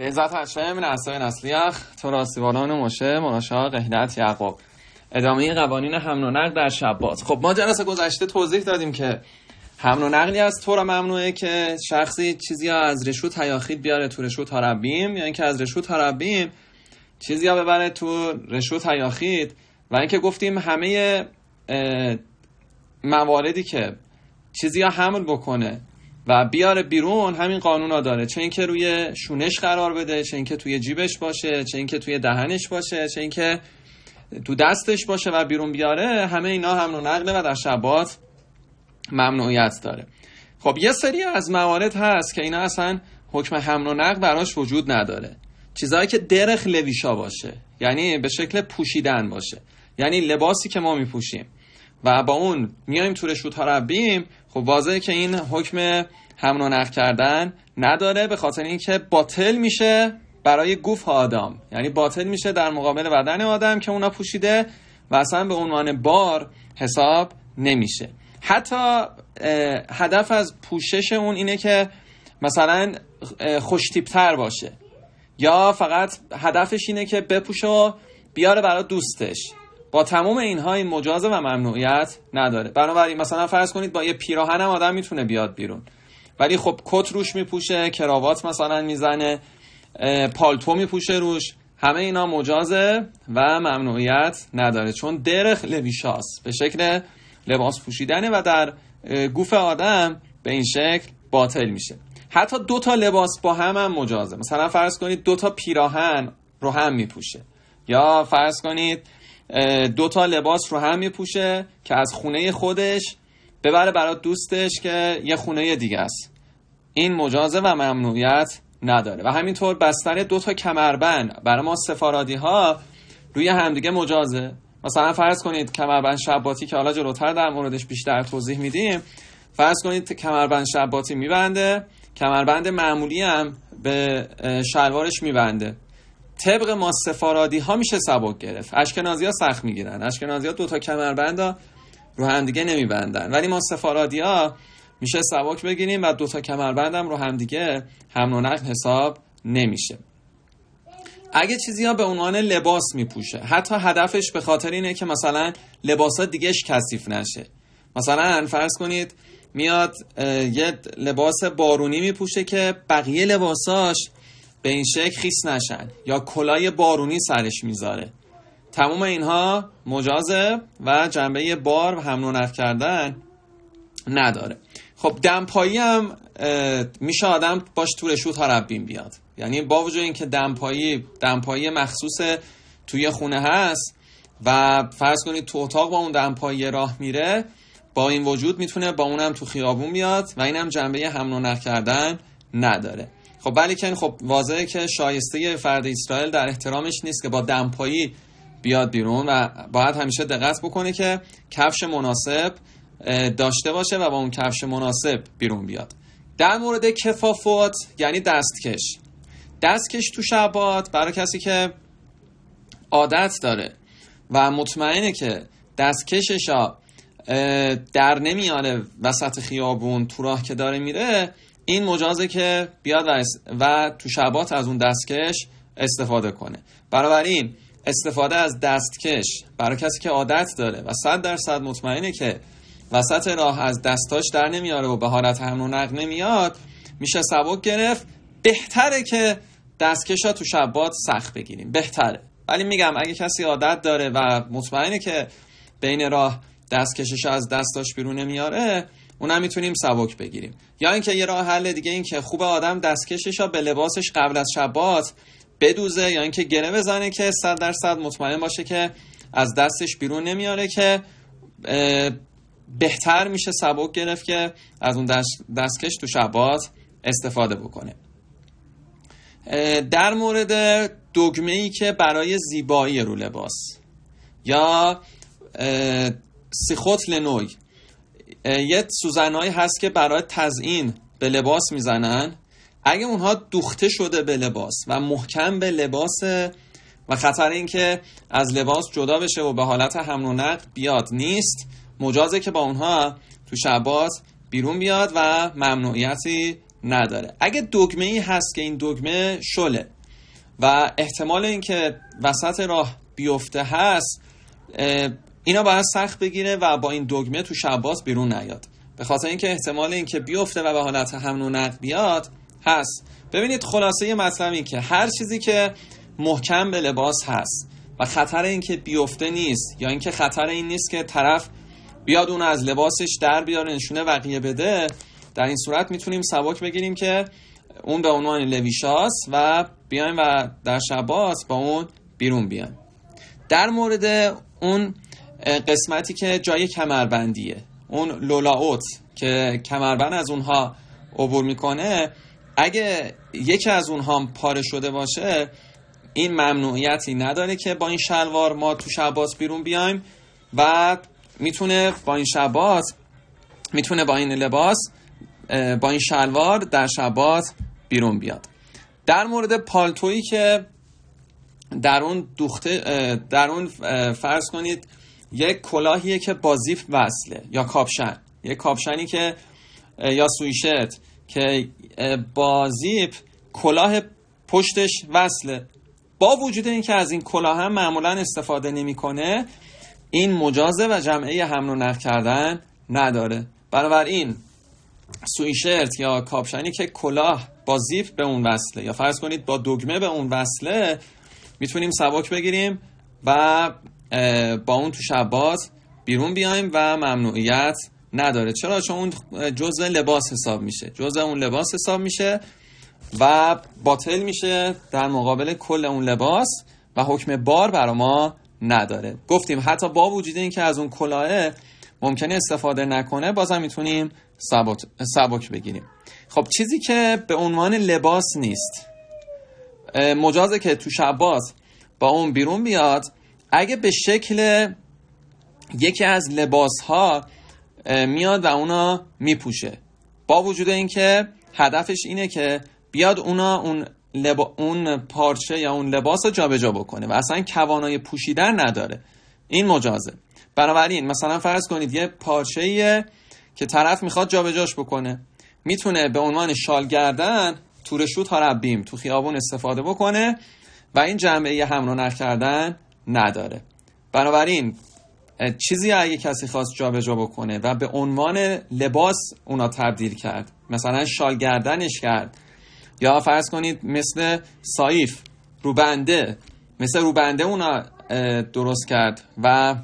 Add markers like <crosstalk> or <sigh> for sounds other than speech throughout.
به عزت هشم من نسلیخ تو و مشه مناشا قهدت یعقوب ادامه قوانین حمل و نقل در شبات خب ما جلسه گذشته توضیح دادیم که حمل و نقلی از رو ممنوعه که شخصی چیزی ها از رشو تیاخید بیاره تو رشو هربیم یا اینکه از رشو هربیم چیزی ها ببره تو رشو تیاخید و اینکه گفتیم همه مواردی که چیزی ها حمل بکنه و بیاره بیرون همین قانونا داره چه اینکه روی شونش قرار بده چه اینکه توی جیبش باشه چه اینکه توی دهنش باشه چه اینکه تو دستش باشه و بیرون بیاره همه اینا هم و نقله و در شبات ممنوعیت داره خب یه سری از موارد هست که اینا اصلا حکم حمل و نقل براش وجود نداره چیزهایی که درخ لویشا باشه یعنی به شکل پوشیدن باشه یعنی لباسی که ما میپوشیم و با اون میایم تو رشوت ها ربیم خب واضحه که این حکم همون و کردن نداره به خاطر اینکه باطل میشه برای گوف آدم یعنی باطل میشه در مقابل بدن آدم که اونا پوشیده و اصلا به عنوان بار حساب نمیشه حتی هدف از پوشش اون اینه که مثلا خوشتیبتر باشه یا فقط هدفش اینه که بپوشه و بیاره برای دوستش با تمام اینها این مجازه و ممنوعیت نداره بنابراین مثلا فرض کنید با یه پیراهن هم آدم میتونه بیاد بیرون ولی خب کت روش میپوشه کراوات مثلا میزنه پالتو میپوشه روش همه اینا مجازه و ممنوعیت نداره چون درخ لویشاس به شکل لباس پوشیدنه و در گوف آدم به این شکل باطل میشه حتی دو تا لباس با هم هم مجازه مثلا فرض کنید دو تا پیراهن رو هم میپوشه یا فرض کنید دو تا لباس رو هم میپوشه که از خونه خودش ببره برات دوستش که یه خونه دیگه است این مجازه و ممنوعیت نداره و همینطور بستن دو تا کمربند برای ما سفارادی ها روی همدیگه مجازه مثلا فرض کنید کمربند شباتی که حالا جلوتر در موردش بیشتر توضیح میدیم فرض کنید کمربند شباتی میبنده کمربند معمولی هم به شلوارش میبنده طبق ما سفارادی ها میشه سبک گرفت اشکنازی ها سخت میگیرن اشکنازی ها دوتا کمربند ها رو همدیگه نمیبندن ولی ما سفارادی ها میشه سبک بگیریم و دوتا کمربند هم رو همدیگه همونق حساب نمیشه اگه چیزی ها به عنوان لباس میپوشه حتی هدفش به خاطر اینه که مثلا لباس ها دیگهش کثیف نشه مثلا فرض کنید میاد یه لباس بارونی میپوشه که بقیه لباساش به این شکل خیس نشن یا کلای بارونی سرش میذاره تمام اینها مجازه و جنبه بار و حمل کردن نداره خب دمپایی هم میشه آدم باش تور ها ربین بیاد یعنی با وجود اینکه دمپایی دمپایی مخصوص توی خونه هست و فرض کنید تو اتاق با اون دمپایی راه میره با این وجود میتونه با اونم تو خیابون بیاد و اینم جنبه حمل و کردن نداره خب ولیکن بله خب واضحه که شایسته فرد اسرائیل در احترامش نیست که با دمپایی بیاد بیرون و باید همیشه دقت بکنه که کفش مناسب داشته باشه و با اون کفش مناسب بیرون بیاد در مورد کفافوت یعنی دستکش دستکش تو شبات برای کسی که عادت داره و مطمئنه که دستکشش در نمیاره وسط خیابون تو راه که داره میره این مجازه که بیاد و, و تو شبات از اون دستکش استفاده کنه بنابراین استفاده از دستکش برای کسی که عادت داره و صد درصد مطمئنه که وسط راه از دستاش در نمیاره و به حالت همون نمیاد میشه سبک گرفت بهتره که دستکش ها تو شبات سخت بگیریم بهتره ولی میگم اگه کسی عادت داره و مطمئنه که بین راه دستکشش از دستاش بیرون نمیاره اونم میتونیم سبک بگیریم یا اینکه یه راه حل دیگه این که خوب آدم دستکشش به لباسش قبل از شبات بدوزه یا اینکه گره بزنه که 100 درصد مطمئن باشه که از دستش بیرون نمیاره که بهتر میشه سبک گرفت که از اون دست، دستکش تو شبات استفاده بکنه در مورد دگمه ای که برای زیبایی رو لباس یا سیخوت لنوی یه سوزنهایی هست که برای تزئین به لباس میزنن اگه اونها دوخته شده به لباس و محکم به لباس و خطر اینکه از لباس جدا بشه و به حالت حمل و نقل بیاد نیست مجازه که با اونها تو شبات بیرون بیاد و ممنوعیتی نداره اگه دگمه ای هست که این دگمه شله و احتمال اینکه وسط راه بیفته هست اینا باید سخت بگیره و با این دگمه تو شباز بیرون نیاد به خاطر اینکه احتمال اینکه بیفته و به حالت حمل و بیاد هست ببینید خلاصه مطلب این که هر چیزی که محکم به لباس هست و خطر اینکه بیفته نیست یا اینکه خطر این نیست که طرف بیاد اون از لباسش در بیاره نشونه وقیه بده در این صورت میتونیم سبک بگیریم که اون به عنوان لویشاس و بیایم و در شباس با اون بیرون بیایم در مورد اون قسمتی که جای کمربندیه اون لولاوت که کمربند از اونها عبور میکنه اگه یکی از اونها پاره شده باشه این ممنوعیتی نداره که با این شلوار ما تو شباس بیرون بیایم و میتونه با این شباس میتونه با این لباس با این شلوار در شبات بیرون بیاد در مورد پالتویی که در اون دوخته در اون فرض کنید یک کلاهیه که با زیپ وصله یا کاپشن یک کاپشنی که یا سویشت که با زیپ کلاه پشتش وصله با وجود اینکه از این کلاه هم معمولا استفاده نمیکنه این مجازه و جمعه حمل و نقل کردن نداره بنابراین سویشرت یا کاپشنی که کلاه با زیپ به اون وصله یا فرض کنید با دگمه به اون وصله میتونیم سبک بگیریم و با اون تو شباز بیرون بیایم و ممنوعیت نداره چرا چون اون جزء لباس حساب میشه جزء اون لباس حساب میشه و باطل میشه در مقابل کل اون لباس و حکم بار برا ما نداره گفتیم حتی با وجود اینکه از اون کلاهه ممکنه استفاده نکنه بازم میتونیم سبک, بگیریم خب چیزی که به عنوان لباس نیست مجازه که تو شباز با اون بیرون بیاد اگه به شکل یکی از لباس ها میاد و اونا میپوشه با وجود اینکه هدفش اینه که بیاد اونا اون اون پارچه یا اون لباس رو جابجا بکنه و اصلا کوانای پوشیدن نداره این مجازه بنابراین مثلا فرض کنید یه پارچه ایه که طرف میخواد جابجاش بکنه میتونه به عنوان شال گردن تورشوت ها ربیم تو خیابون استفاده بکنه و این جنبه هم رو کردن نداره بنابراین چیزی اگه کسی خواست جابجا بکنه و به عنوان لباس اونا تبدیل کرد مثلا شال گردنش کرد یا فرض کنید مثل سایف روبنده مثل روبنده اونا درست کرد و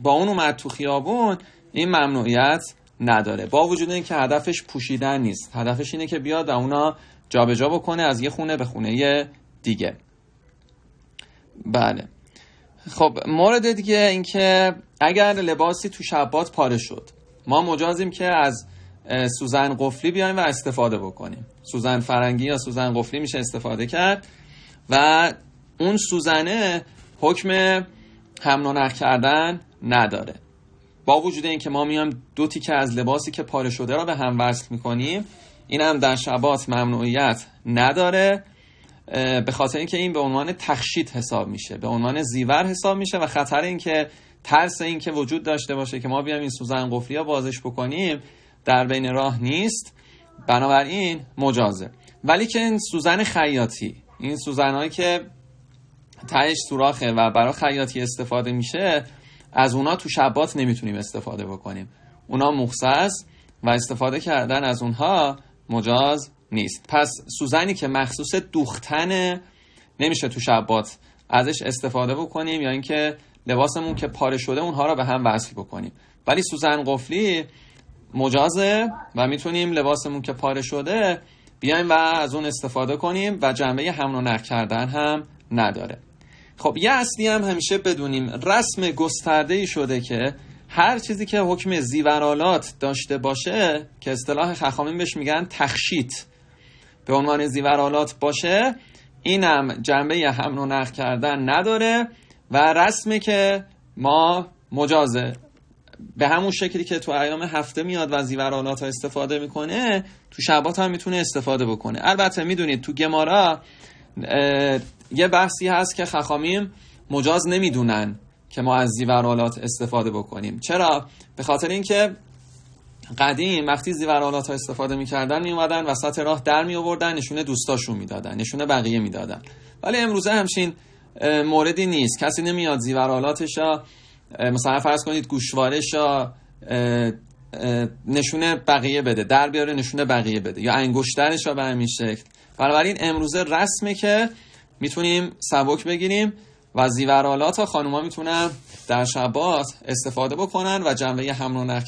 با اون اومد تو خیابون این ممنوعیت نداره با وجود اینکه هدفش پوشیدن نیست هدفش اینه که بیاد و اونا جابجا بکنه از یه خونه به خونه دیگه بله خب مورد دیگه اینکه اگر لباسی تو شبات پاره شد ما مجازیم که از سوزن قفلی بیایم و استفاده بکنیم سوزن فرنگی یا سوزن قفلی میشه استفاده کرد و اون سوزنه حکم حمل و کردن نداره با وجود اینکه ما میایم دو تیکه از لباسی که پاره شده را به هم وصل میکنیم این هم در شبات ممنوعیت نداره به خاطر اینکه این به عنوان تخشید حساب میشه به عنوان زیور حساب میشه و خطر اینکه ترس اینکه وجود داشته باشه که ما بیام این سوزن قفلی ها بازش بکنیم در بین راه نیست بنابراین مجازه ولی که این سوزن خیاطی این سوزنهایی که تهش سوراخه و برای خیاطی استفاده میشه از اونا تو شبات نمیتونیم استفاده بکنیم اونا مخصص و استفاده کردن از اونها مجاز نیست پس سوزنی که مخصوص دوختن نمیشه تو شبات ازش استفاده بکنیم یا اینکه لباسمون که پاره شده اونها را به هم وصل بکنیم ولی سوزن قفلی مجازه و میتونیم لباسمون که پاره شده بیایم و از اون استفاده کنیم و جنبه هم و کردن هم نداره خب یه اصلی هم همیشه بدونیم رسم گسترده ای شده که هر چیزی که حکم زیورالات داشته باشه که اصطلاح خخامین بهش میگن تخشیت به عنوان زیورالات باشه اینم جنبه حمل و نقل کردن نداره و رسمه که ما مجازه به همون شکلی که تو ایام هفته میاد و زیورالات ها استفاده میکنه تو شبات هم میتونه استفاده بکنه البته میدونید تو گمارا یه بحثی هست که خخامیم مجاز نمیدونن که ما از زیورالات استفاده بکنیم چرا به خاطر اینکه قدیم وقتی زیورالات ها استفاده میکردن و وسط راه در می آوردن نشونه دوستاشون دادن نشونه بقیه میدادن ولی امروزه همچین موردی نیست کسی نمیاد زیورالاتش مثلا فرض کنید گوشوارش نشونه بقیه بده در بیاره نشونه بقیه بده یا انگشترش به همین شکل بنابراین امروزه رسمه که میتونیم سبک بگیریم و زیورالات ها خانوما میتونن در شبات استفاده بکنن و جنبه حمل و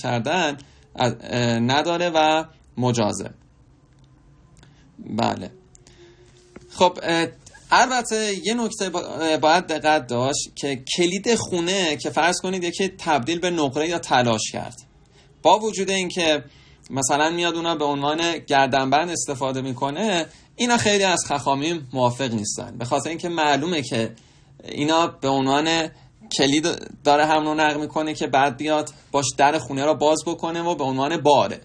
نداره و مجازه بله خب البته یه نکته باید دقت داشت که کلید خونه که فرض کنید یکی تبدیل به نقره یا تلاش کرد با وجود اینکه مثلا میاد اونا به عنوان گردنبند استفاده میکنه اینا خیلی از خخامیم موافق نیستن به خاطر اینکه معلومه که اینا به عنوان کلید داره همون و نقل میکنه که بعد بیاد باش در خونه را باز بکنه و به عنوان باره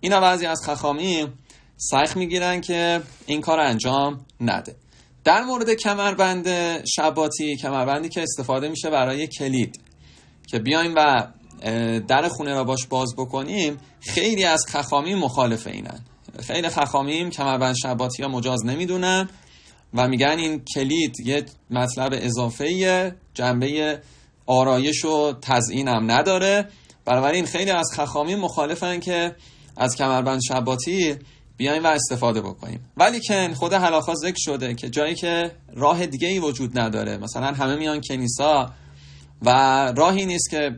اینا بعضی از خخامی سخت میگیرن که این کار انجام نده در مورد کمربند شباتی کمربندی که استفاده میشه برای کلید که بیایم و در خونه را باش باز بکنیم خیلی از خخامی مخالف اینن خیلی خخامیم کمربند شباتی ها مجاز نمیدونن و میگن این کلید یه مطلب اضافه جنبه آرایش و تزئین هم نداره بنابراین خیلی از خخامی مخالفن که از کمربند شباتی بیایم و استفاده بکنیم ولی کن خود حلاخا ذکر شده که جایی که راه دیگه ای وجود نداره مثلا همه میان کنیسا و راهی نیست که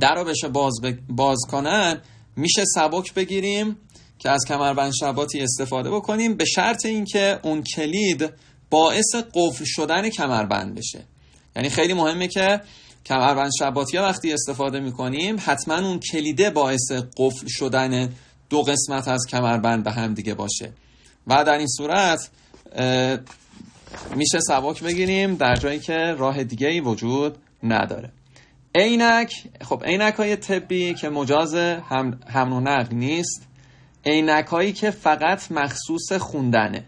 در رو بشه باز, ب... باز کنن میشه سبک بگیریم که از کمربند شباتی استفاده بکنیم به شرط اینکه اون کلید باعث قفل شدن کمربند بشه یعنی خیلی مهمه که کمربند شباتی وقتی استفاده میکنیم حتما اون کلیده باعث قفل شدن دو قسمت از کمربند به هم دیگه باشه و در این صورت میشه سبک بگیریم در جایی که راه دیگه ای وجود نداره عینک خب عینک های طبی که مجاز هم, هم و نقل نیست عینک هایی که فقط مخصوص خوندنه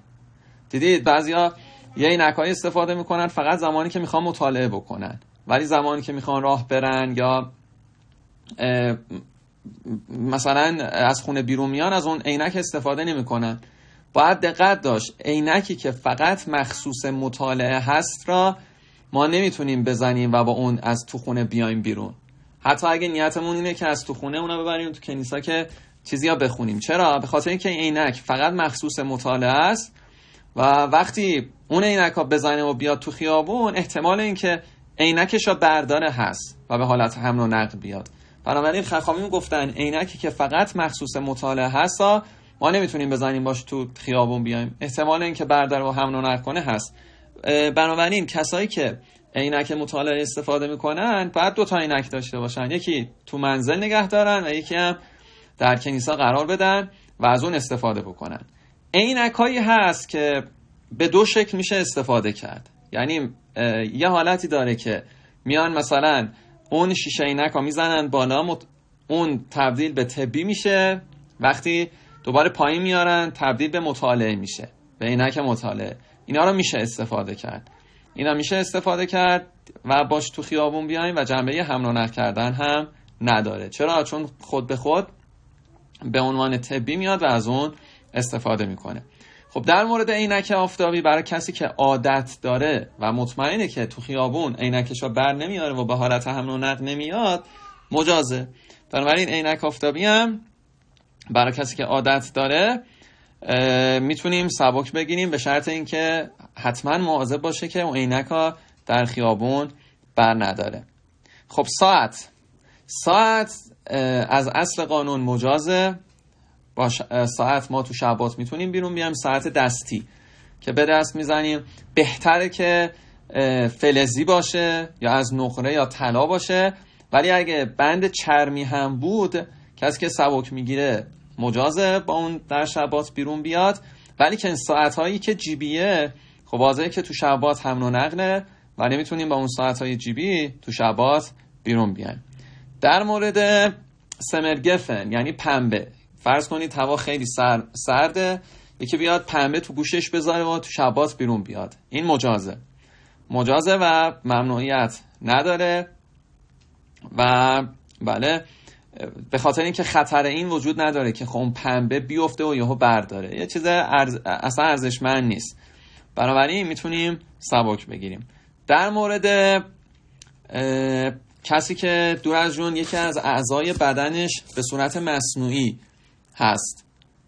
دیدید بعضیا یه های استفاده میکنن فقط زمانی که میخوان مطالعه بکنن ولی زمانی که میخوان راه برن یا مثلا از خونه بیرون میان از اون عینک استفاده نمیکنن باید دقت داشت عینکی که فقط مخصوص مطالعه هست را ما نمیتونیم بزنیم و با اون از تو خونه بیایم بیرون حتی اگه نیتمون اینه که از تو خونه اونا ببریم تو کنیسا که چیزی ها بخونیم چرا به خاطر اینکه عینک فقط مخصوص مطالعه است و وقتی اون عینک ها بزنه و بیاد تو خیابون احتمال اینکه عینکش را برداره هست و به حالت هم و نقل بیاد بنابراین خخامی گفتن عینکی که فقط مخصوص مطالعه هست ما نمیتونیم بزنیم باش تو خیابون بیایم احتمال اینکه بردار و هم و نقل کنه هست بنابراین کسایی که عینک مطالعه استفاده میکنن باید دو تا عینک داشته باشن یکی تو منزل نگه دارن و یکی هم در کنیسا قرار بدن و از اون استفاده بکنن عینک هست که به دو شکل میشه استفاده کرد یعنی یه حالتی داره که میان مثلا اون شیشه اینک ها میزنن بالا اون تبدیل به طبی میشه وقتی دوباره پایین میارن تبدیل به مطالعه میشه به اینک مطالعه اینا رو میشه استفاده کرد اینا میشه استفاده کرد و باش تو خیابون بیایم و جنبه هم و کردن هم نداره چرا چون خود به خود به عنوان طبی میاد و از اون استفاده میکنه خب در مورد عینک آفتابی برای کسی که عادت داره و مطمئنه که تو خیابون عینکش رو بر نمیاره و به حالت حمل و نمیاد مجازه بنابراین عینک آفتابی هم برای کسی که عادت داره میتونیم سبک بگیریم به شرط اینکه حتما مواظب باشه که اون عینک ها در خیابون بر نداره خب ساعت ساعت از اصل قانون مجازه با ساعت ما تو شبات میتونیم بیرون بیایم ساعت دستی که به دست میزنیم بهتره که فلزی باشه یا از نقره یا طلا باشه ولی اگه بند چرمی هم بود کسی که سبک میگیره مجازه با اون در شبات بیرون بیاد ولی که ساعت هایی که جیبیه خب واضحه که تو شبات هم و نقله و نمیتونیم با اون ساعت های جیبی تو شبات بیرون بیایم در مورد سمرگفن یعنی پنبه فرض کنید هوا خیلی سرده یکی بیاد پنبه تو گوشش بذاره و تو شبات بیرون بیاد این مجازه مجازه و ممنوعیت نداره و بله به خاطر اینکه خطر این وجود نداره که خب اون پنبه بیفته و یهو برداره یه چیز ارز... اصلا ارزشمند نیست بنابراین میتونیم سبک بگیریم در مورد کسی که دور از جون یکی از اعضای بدنش به صورت مصنوعی هست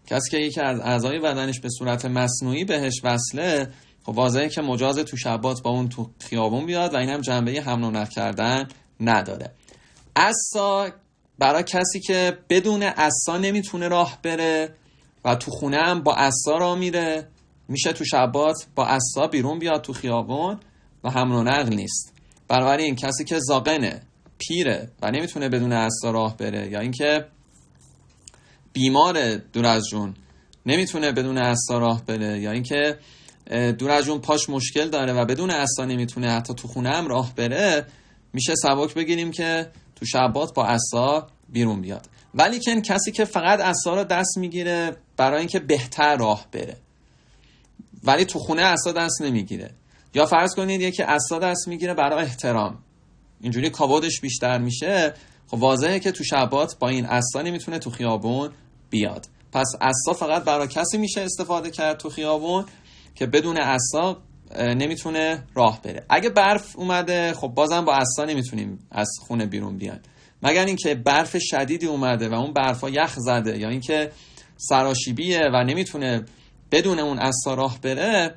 کسی که یکی از اعضای بدنش به صورت مصنوعی بهش وصله خب واضحه که مجاز تو شبات با اون تو خیابون بیاد و این هم جنبه هم و کردن نداره اصا برای کسی که بدون اصا نمیتونه راه بره و تو خونه هم با اصا را میره میشه تو شبات با اصا بیرون بیاد تو خیابون و هم نقل نیست این کسی که زاقنه پیره و نمیتونه بدون اصا راه بره یا اینکه بیمار دور از جون نمیتونه بدون اسا راه بره یا اینکه دور از جون پاش مشکل داره و بدون اسا نمیتونه حتی تو خونه هم راه بره میشه سبک بگیریم که تو شبات با اسا بیرون بیاد ولی که کسی که فقط اسا رو دست میگیره برای اینکه بهتر راه بره ولی تو خونه اسا دست نمیگیره یا فرض کنید یکی اسا دست میگیره برای احترام اینجوری کابودش بیشتر میشه خب واضحه که تو شبات با این اصلا نمیتونه تو خیابون بیاد پس اسا فقط برای کسی میشه استفاده کرد تو خیابون که بدون اسا نمیتونه راه بره اگه برف اومده خب بازم با اسا نمیتونیم از خونه بیرون بیان مگر اینکه برف شدیدی اومده و اون برفا یخ زده یا اینکه سراشیبیه و نمیتونه بدون اون اسا راه بره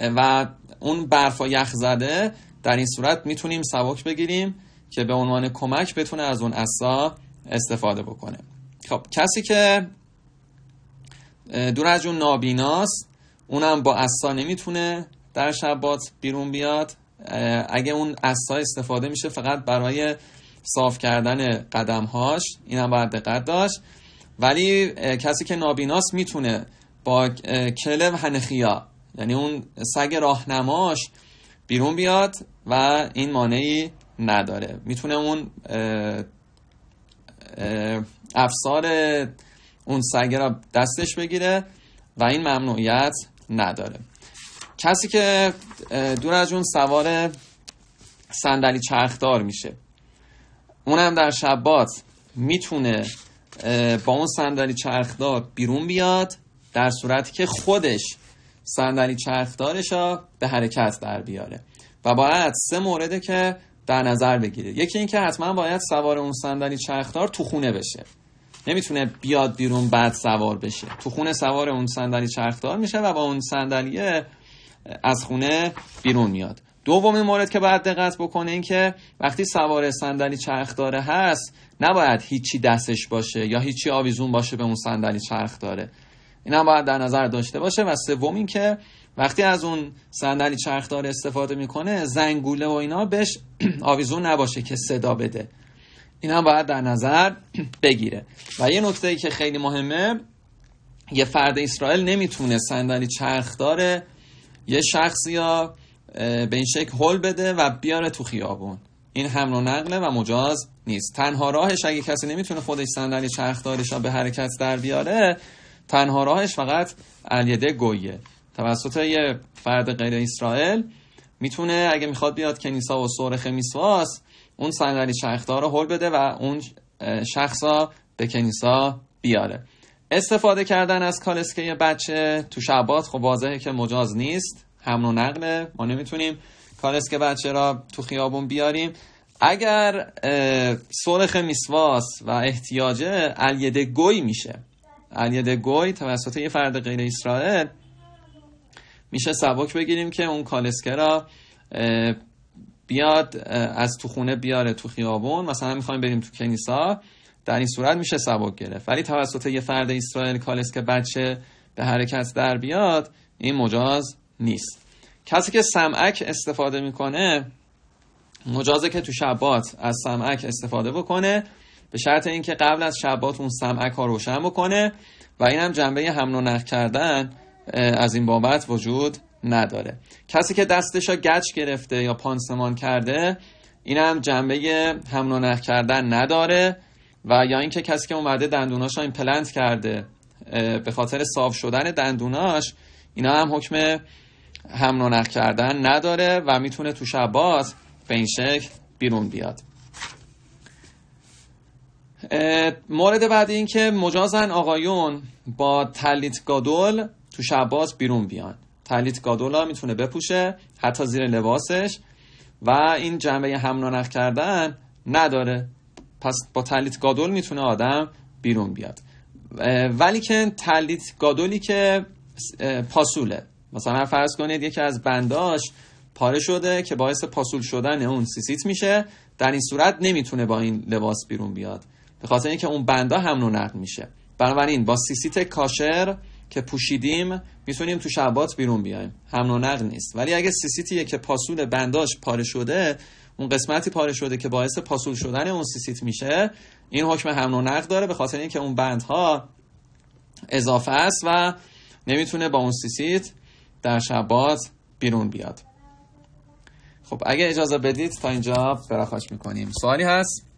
و اون برفا یخ زده در این صورت میتونیم سواک بگیریم که به عنوان کمک بتونه از اون اسا استفاده بکنه خب کسی که دور از جون نابیناست اونم با اصا نمیتونه در شبات بیرون بیاد اگه اون اسا استفاده میشه فقط برای صاف کردن قدمهاش اینم باید دقت داشت ولی کسی که نابیناست میتونه با کلو هنخیا یعنی اون سگ راهنماش بیرون بیاد و این مانعی نداره میتونه اون افسار اون سگه را دستش بگیره و این ممنوعیت نداره کسی که دور از اون سوار صندلی چرخدار میشه اونم در شبات میتونه با اون صندلی چرخدار بیرون بیاد در صورتی که خودش صندلی چرخدارش را به حرکت در بیاره و باید سه مورده که در نظر بگیرید یکی اینکه حتما باید سوار اون صندلی چرخدار تو خونه بشه نمیتونه بیاد بیرون بعد سوار بشه تو خونه سوار اون صندلی چرخدار میشه و با اون صندلی از خونه بیرون میاد دومین مورد که باید دقت بکنه این که وقتی سوار صندلی چرخداره هست نباید هیچی دستش باشه یا هیچی آویزون باشه به اون صندلی چرخ این هم باید در نظر داشته باشه و سوم این که وقتی از اون صندلی چرخدار استفاده میکنه زنگوله و اینا بهش <clears throat> آویزون نباشه که صدا بده این هم باید در نظر <clears throat> بگیره و یه نکته که خیلی مهمه یه فرد اسرائیل نمیتونه صندلی چرخدار یه شخصی یا به این شکل هل بده و بیاره تو خیابون این حمل و نقله و مجاز نیست تنها راهش اگه کسی نمیتونه خودش صندلی چرخدارش به حرکت در بیاره تنها راهش فقط الیده گویه توسط یه فرد غیر اسرائیل میتونه اگه میخواد بیاد کنیسا و سرخ میسواس اون صندلی چرخدار رو هل بده و اون شخصا به کنیسا بیاره استفاده کردن از کالسکه بچه تو شبات خب واضحه که مجاز نیست همون و نقله ما نمیتونیم کالسکه بچه را تو خیابون بیاریم اگر سرخ میسواس و احتیاجه الیده گوی میشه الیده گوی توسط یه فرد غیر اسرائیل میشه سبک بگیریم که اون کالسکه را بیاد از تو خونه بیاره تو خیابون مثلا میخوایم بریم تو کنیسا در این صورت میشه سبک گرفت ولی توسط یه فرد اسرائیل کالسکه بچه به حرکت در بیاد این مجاز نیست کسی که سمعک استفاده میکنه مجازه که تو شبات از سمعک استفاده بکنه به شرط اینکه قبل از شبات اون سمعک ها روشن بکنه و این هم جنبه حمل نقل کردن از این بابت وجود نداره کسی که دستش را گچ گرفته یا پانسمان کرده این هم جنبه همون کردن نداره و یا اینکه کسی که اومده دندوناش این پلنت کرده به خاطر صاف شدن دندوناش اینا هم حکم هم کردن نداره و میتونه تو شبات به این شکل بیرون بیاد مورد بعد این که مجازن آقایون با تلیت گادول تو شباز بیرون بیان تلیت گادولا میتونه بپوشه حتی زیر لباسش و این جنبه هم کردن نداره پس با تلیت گادول میتونه آدم بیرون بیاد ولی که تلیت گادولی که پاسوله مثلا فرض کنید یکی از بنداش پاره شده که باعث پاسول شدن اون سیسیت میشه در این صورت نمیتونه با این لباس بیرون بیاد به خاطر اینکه اون بنده هم نقل میشه بنابراین با سیسیت کاشر که پوشیدیم میتونیم تو شبات بیرون بیایم هم و نیست ولی اگه سیسیتیه که پاسول بنداش پاره شده اون قسمتی پاره شده که باعث پاسول شدن اون سیسیت میشه این حکم هم و داره به خاطر اینکه اون بندها اضافه است و نمیتونه با اون سیسیت در شبات بیرون بیاد خب اگه اجازه بدید تا اینجا فراخاش میکنیم سوالی هست